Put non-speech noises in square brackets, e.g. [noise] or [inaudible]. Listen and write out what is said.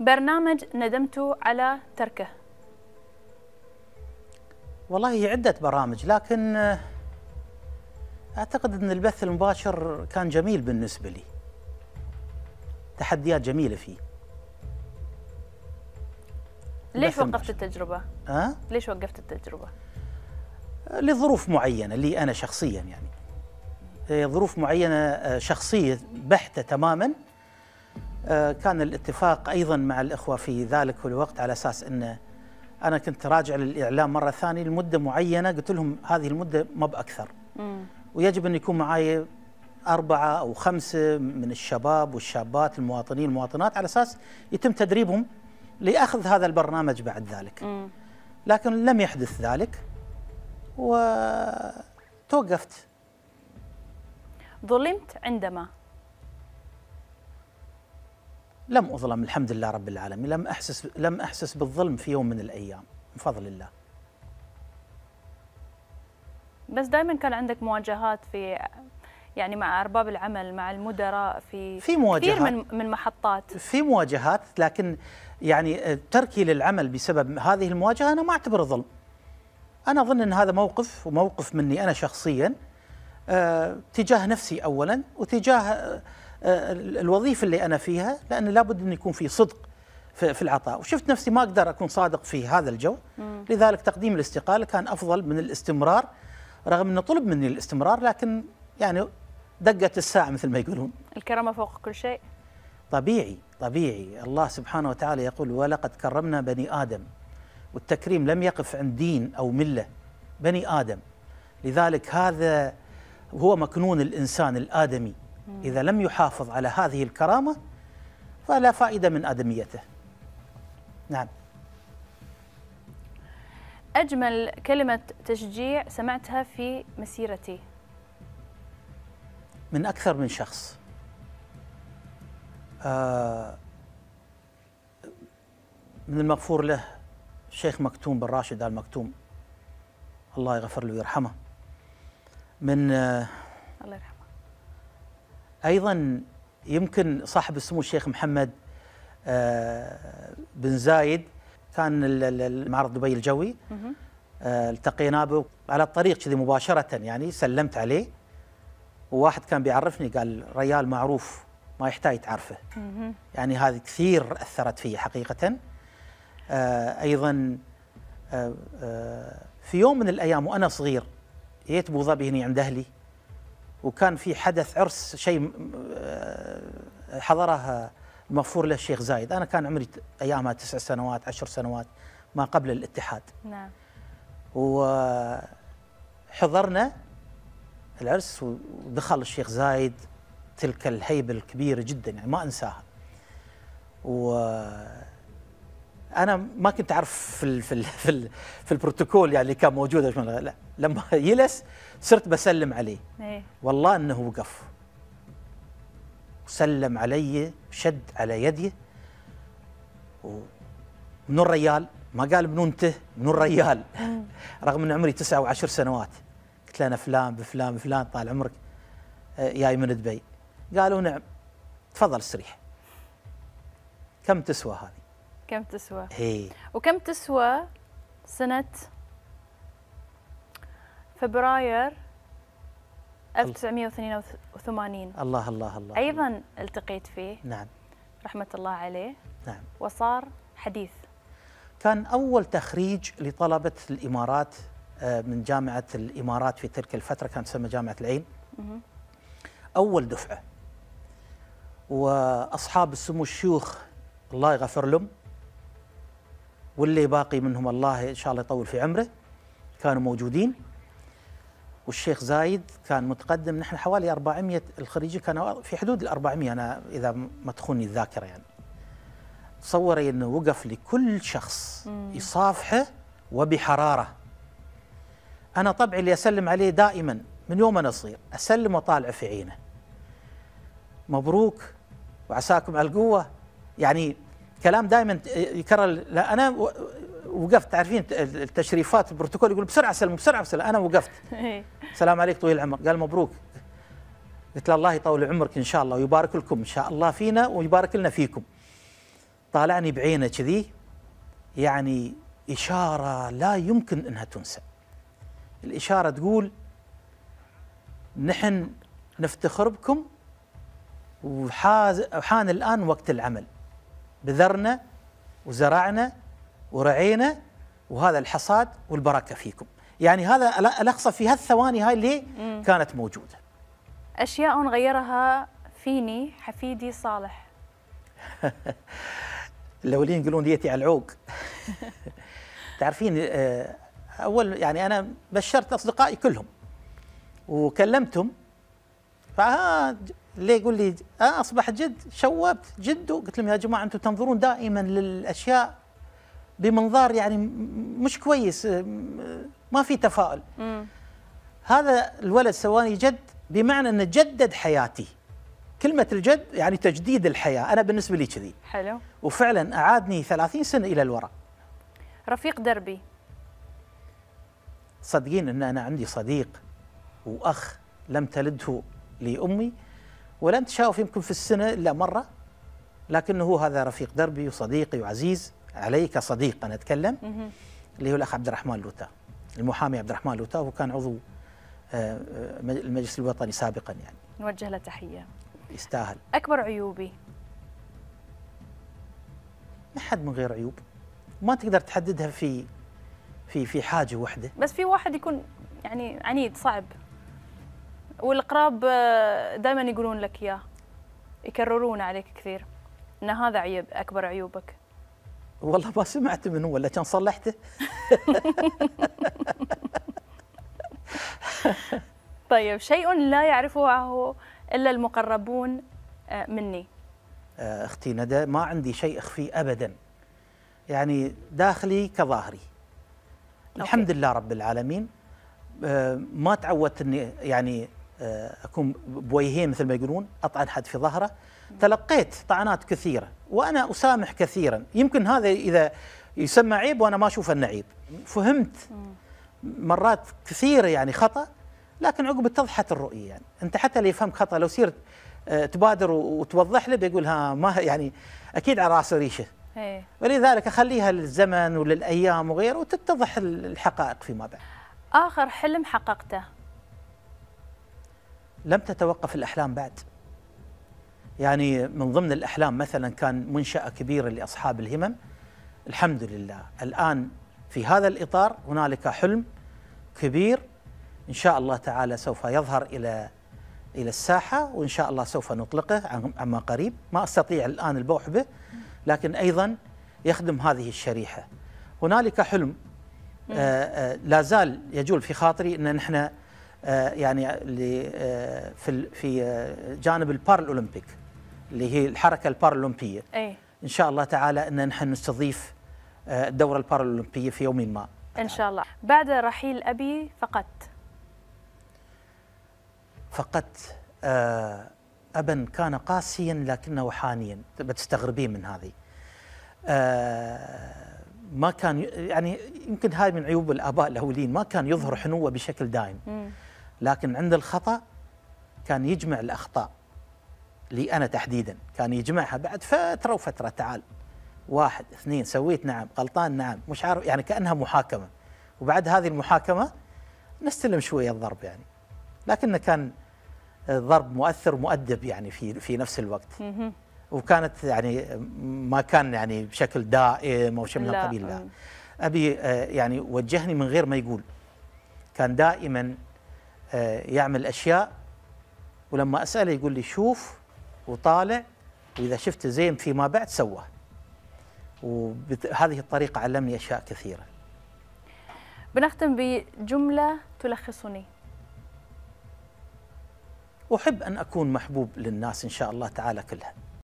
برنامج ندمت على تركه والله هي عدة برامج لكن آه، أعتقد أن البث المباشر كان جميل بالنسبة لي تحديات جميلة فيه ليش وقفت التجربة؟ أه؟ ليش وقفت التجربة؟ لظروف معينة لي أنا شخصيا يعني آه، ظروف معينة آه، شخصية بحتة تماما آه، كان الاتفاق ايضا مع الاخوه في ذلك الوقت على اساس ان انا كنت راجع للاعلام مره ثانيه لمده معينه قلت لهم هذه المده ما باكثر ويجب ان يكون معي أربعة أو خمسة من الشباب والشابات المواطنين المواطنات على أساس يتم تدريبهم لأخذ هذا البرنامج بعد ذلك لكن لم يحدث ذلك وتوقفت ظلمت عندما لم أظلم الحمد لله رب العالمين لم أحسس, لم أحسس بالظلم في يوم من الأيام من فضل الله بس دائما كان عندك مواجهات في يعني مع ارباب العمل مع المدراء في في مواجهات كثير من من محطات في مواجهات لكن يعني آه، تركي للعمل بسبب هذه المواجهه انا ما اعتبره ظلم. انا اظن ان هذا موقف وموقف مني انا شخصيا آه تجاه نفسي اولا وتجاه آه، آه، الوظيفه اللي انا فيها لان لابد ان يكون في صدق في العطاء وشفت نفسي ما اقدر اكون صادق في هذا الجو لذلك تقديم الاستقاله كان افضل من الاستمرار رغم انه طلب مني الاستمرار لكن يعني دقت الساعه مثل ما يقولون الكرامه فوق كل شيء طبيعي طبيعي الله سبحانه وتعالى يقول ولقد كرمنا بني ادم والتكريم لم يقف عند دين او مله بني ادم لذلك هذا هو مكنون الانسان الادمي إذا لم يحافظ على هذه الكرامة فلا فائدة من أدميته نعم أجمل كلمة تشجيع سمعتها في مسيرتي من أكثر من شخص آه من المغفور له الشيخ مكتوم بن راشد آل مكتوم الله يغفر له ويرحمه من آه الله يرحمه ايضا يمكن صاحب السمو الشيخ محمد آه، بن زايد كان معرض دبي الجوي آه، التقينا به على الطريق كذي مباشره يعني سلمت عليه وواحد كان بيعرفني قال ريال معروف ما يحتاج تعرفه يعني هذه كثير اثرت فيه حقيقه آه، ايضا في يوم من الايام وانا صغير جيت ابو ظبي هنا عند اهلي وكان في حدث عرس شيء آه، حضره المغفور له الشيخ زايد أنا كان عمري أيامها تسع سنوات عشر سنوات ما قبل الاتحاد نعم وحضرنا العرس ودخل الشيخ زايد تلك الهيبة الكبيرة جدا يعني ما أنساها و انا ما كنت اعرف في الـ في الـ [laughs] في, الـ في البروتوكول يعني اللي كان موجود لا لما يلس صرت بسلم عليه إيه؟ والله انه وقف وسلم علي شد على يدي ومن الريال ما قال من انت من الريال [laughs] رغم ان عمري تسعة وعشر سنوات قلت له انا فلان بفلان بفلان طال عمرك آه، جاي من دبي قالوا نعم تفضل استريح كم تسوى هذه كم تسوى هي. وكم تسوى سنة فبراير 1982 الله الله الله أيضا التقيت فيه نعم رحمة الله عليه نعم وصار حديث كان أول تخريج لطلبة الإمارات آه، من جامعة الإمارات في تلك الفترة كانت تسمى جامعة العين أول دفعة وأصحاب السمو الشيوخ الله يغفر لهم واللي باقي منهم الله إن شاء الله يطول في عمره كانوا موجودين والشيخ زايد كان متقدم نحن حوالي 400 الخريجي كانوا في حدود ال 400 أنا إذا ما تخوني الذاكرة يعني تصوري أنه وقف لكل شخص يصافحه وبحرارة أنا طبعي اللي أسلم عليه دائما من يوم أنا صغير أسلم وطالع في عينه مبروك وعساكم على القوة يعني كلام دائما يكرر لا انا وقفت تعرفين التشريفات البروتوكول يقول بسرعه سلم بسرعه سلم انا وقفت [laughs] السلام إيه. عليك طويل العمر قال مبروك قلت له الله يطول عمرك ان شاء الله ويبارك لكم ان شاء الله فينا ويبارك لنا فيكم طالعني بعينه كذي يعني اشاره لا يمكن انها تنسى الاشاره تقول نحن نفتخر بكم وحان الان وقت العمل بذرنا وزرعنا ورعينا وهذا الحصاد والبركه فيكم يعني هذا الاقصى في هالثواني هاي اللي مم. كانت موجوده اشياء غيرها فيني حفيدي صالح الاولين [laughs] يقولون ديتي العوق [laughs] تعرفين آه، اول يعني انا بشرت اصدقائي كلهم وكلمتهم فها ليه يقول لي أنا آه، أصبح جد شوبت جده قلت لهم يا جماعة أنتم تنظرون دائما للأشياء بمنظار يعني مش كويس آه، ما في تفاؤل مم. هذا الولد سواني جد بمعنى أنه جدد حياتي كلمة الجد يعني تجديد الحياة أنا بالنسبة لي كذي حلو وفعلا أعادني 30 سنة إلى الوراء رفيق دربي صدقين أن أنا عندي صديق وأخ لم تلده لي أمي ولم تشاوف يمكن في السنة إلا مرة لكنه هو هذا رفيق دربي وصديقي وعزيز علي كصديق أنا أتكلم اللي هو الأخ عبد الرحمن لوتا المحامي عبد الرحمن لوتا هو كان عضو آه، آه، المجلس الوطني سابقا يعني نوجه له تحية يستاهل أكبر عيوبي ما حد من غير عيوب ما تقدر تحددها في في في حاجه واحده بس في واحد يكون يعني عنيد صعب والقراب آه، دائما يقولون لك اياه يكررون عليك كثير ان هذا عيب اكبر عيوبك والله ما سمعت منه ولا كان صلحته [laughs] طيب شيء لا يعرفه الا المقربون آه، مني آه، اختي ندى ما عندي شيء اخفيه ابدا يعني داخلي كظاهري أوكي. الحمد لله رب العالمين ما تعودت اني يعني آه، اكون بويهين مثل ما يقولون اطعن حد في ظهره تلقيت طعنات كثيره وانا اسامح كثيرا يمكن هذا اذا يسمى عيب وانا ما اشوف انه عيب فهمت مرات كثيره يعني خطا لكن عقب تضحت الرؤيه يعني انت حتى اللي يفهمك خطا لو سيرت آه، تبادر وتوضح له بيقول ها ما يعني اكيد على راسه ريشه إيه. ولذلك اخليها للزمن وللايام وغيره وتتضح الحقائق فيما بعد اخر حلم حققته لم تتوقف الأحلام بعد يعني من ضمن الأحلام مثلا كان منشأة كبيرة لأصحاب الهمم الحمد لله الآن في هذا الإطار هنالك حلم كبير إن شاء الله تعالى سوف يظهر إلى إلى الساحة وإن شاء الله سوف نطلقه عما قريب ما أستطيع الآن البوح به لكن أيضا يخدم هذه الشريحة هنالك حلم آآ آآ آه، آه، لا زال يجول في خاطري أن نحن آه، يعني آه، في في آه، جانب البار الاولمبيك اللي هي الحركه البارالمبيه أي. ان شاء الله تعالى ان نحن نستضيف الدوره البارالمبيه في يوم ما ان شاء الله بعد رحيل ابي فقدت فقدت ابا كان قاسيا لكنه حانيا بتستغربين من هذه ما كان يعني يمكن هاي من عيوب الاباء الاولين ما كان يظهر حنوه بشكل دائم م. لكن عند الخطأ كان يجمع الأخطاء لي أنا تحديدا كان يجمعها بعد فترة وفترة تعال واحد اثنين سويت نعم غلطان نعم مش عارف يعني كأنها محاكمة وبعد هذه المحاكمة نستلم شوية الضرب يعني لكنه كان ضرب مؤثر مؤدب يعني في في نفس الوقت وكانت يعني ما كان يعني بشكل دائم او شيء من القبيل لا. لا ابي آه، يعني وجهني من غير ما يقول كان دائما آه، يعمل أشياء ولما أسأله يقول لي شوف وطالع وإذا شفت زين فيما بعد سواه وهذه الطريقة علمني أشياء كثيرة بنختم بجملة تلخصني أحب أن أكون محبوب للناس إن شاء الله تعالى كلها